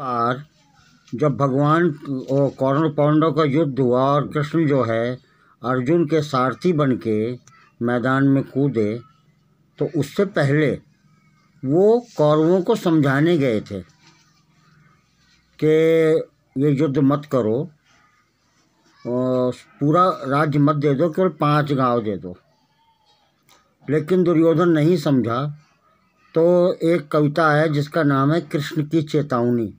बार जब भगवान और कौरव पांडव का युद्ध हुआ और कृष्ण जो है अर्जुन के सारथी बन के मैदान में कूदे तो उससे पहले वो कौरवों को समझाने गए थे कि ये युद्ध मत करो और पूरा राज्य मत दे दो केवल पांच गांव दे दो लेकिन दुर्योधन नहीं समझा तो एक कविता है जिसका नाम है कृष्ण की चेतावनी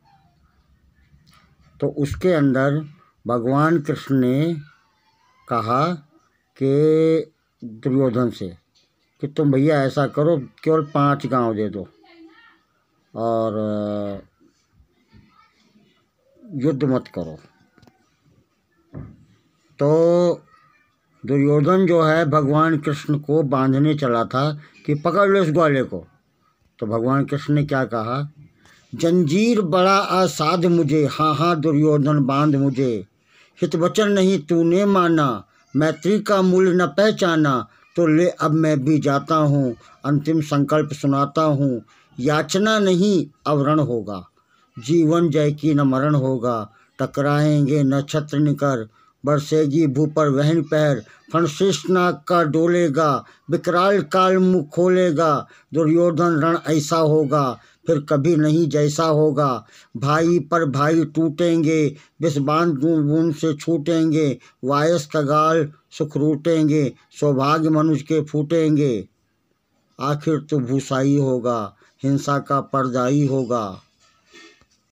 तो उसके अंदर भगवान कृष्ण ने कहा कि दुर्योधन से कि तुम भैया ऐसा करो केवल पांच गांव दे दो और युद्ध मत करो तो दुर्योधन जो है भगवान कृष्ण को बांधने चला था कि पकड़ लो इस ग्वाले को तो भगवान कृष्ण ने क्या कहा जंजीर बड़ा असाध मुझे हाँ हाँ दुर्योधन बांध मुझे हित वचन नहीं तूने माना मैत्री का मूल्य न पहचाना तो ले अब मैं भी जाता हूँ अंतिम संकल्प सुनाता हूँ याचना नहीं अवरण होगा जीवन जय की न मरण होगा टकराएंगे नक्षत्र निकर बरसेगी भू पर वहन पैर फणशीष नाग का डोलेगा विकराल काल मुख खोलेगा दुर्योधन रण ऐसा होगा फिर कभी नहीं जैसा होगा भाई पर भाई टूटेंगे बिस्बान बूंद बूंद से छूटेंगे वायस कगाल सुख रूटेंगे सौभाग्य मनुष्य के फूटेंगे आखिर तो भूसाई होगा हिंसा का पर्दाई होगा